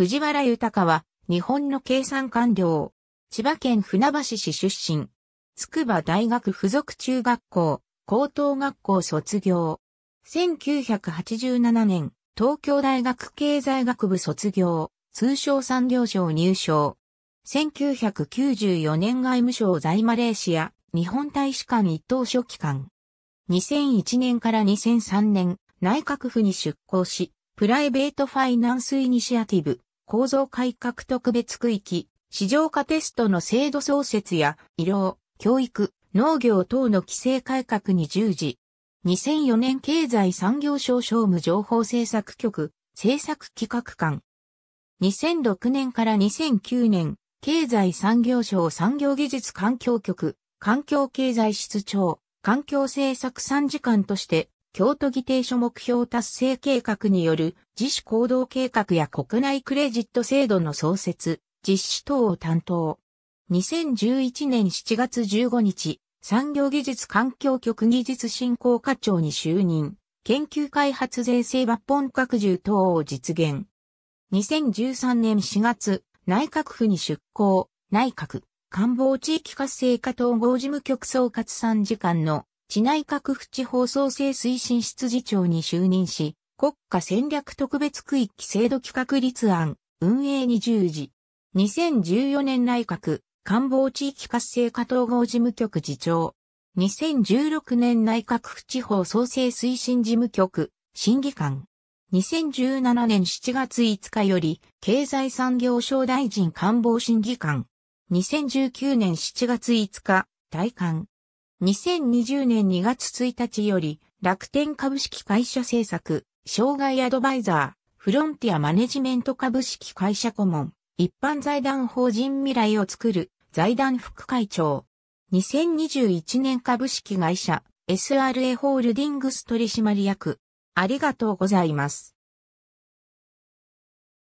藤原豊は、日本の計算官僚。千葉県船橋市出身。筑波大学附属中学校、高等学校卒業。1987年、東京大学経済学部卒業、通商産業省入省。1994年外務省在マレーシア、日本大使館一等書記官。2001年から2003年、内閣府に出向し、プライベートファイナンスイニシアティブ、構造改革特別区域、市場化テストの制度創設や、医療、教育、農業等の規制改革に従事。2004年経済産業省商務情報政策局、政策企画官。2006年から2009年、経済産業省産業技術環境局、環境経済室長、環境政策参事官として京都議定書目標達成計画による自主行動計画や国内クレジット制度の創設、実施等を担当。2011年7月15日、産業技術環境局技術振興課長に就任、研究開発税制抜本拡充等を実現。2013年4月、内閣府に出向、内閣、官房地域活性化統合事務局総括参事官の市内閣府地方創生推進室次長に就任し、国家戦略特別区域制度企画立案、運営に従事。2014年内閣、官房地域活性化統合事務局次長。2016年内閣府地方創生推進事務局、審議官。2017年7月5日より、経済産業省大臣官房審議官。2019年7月5日、大官。2020年2月1日より、楽天株式会社制作、障害アドバイザー、フロンティアマネジメント株式会社顧問、一般財団法人未来を作る、財団副会長。2021年株式会社、SRA ホールディングス取締役。ありがとうございます。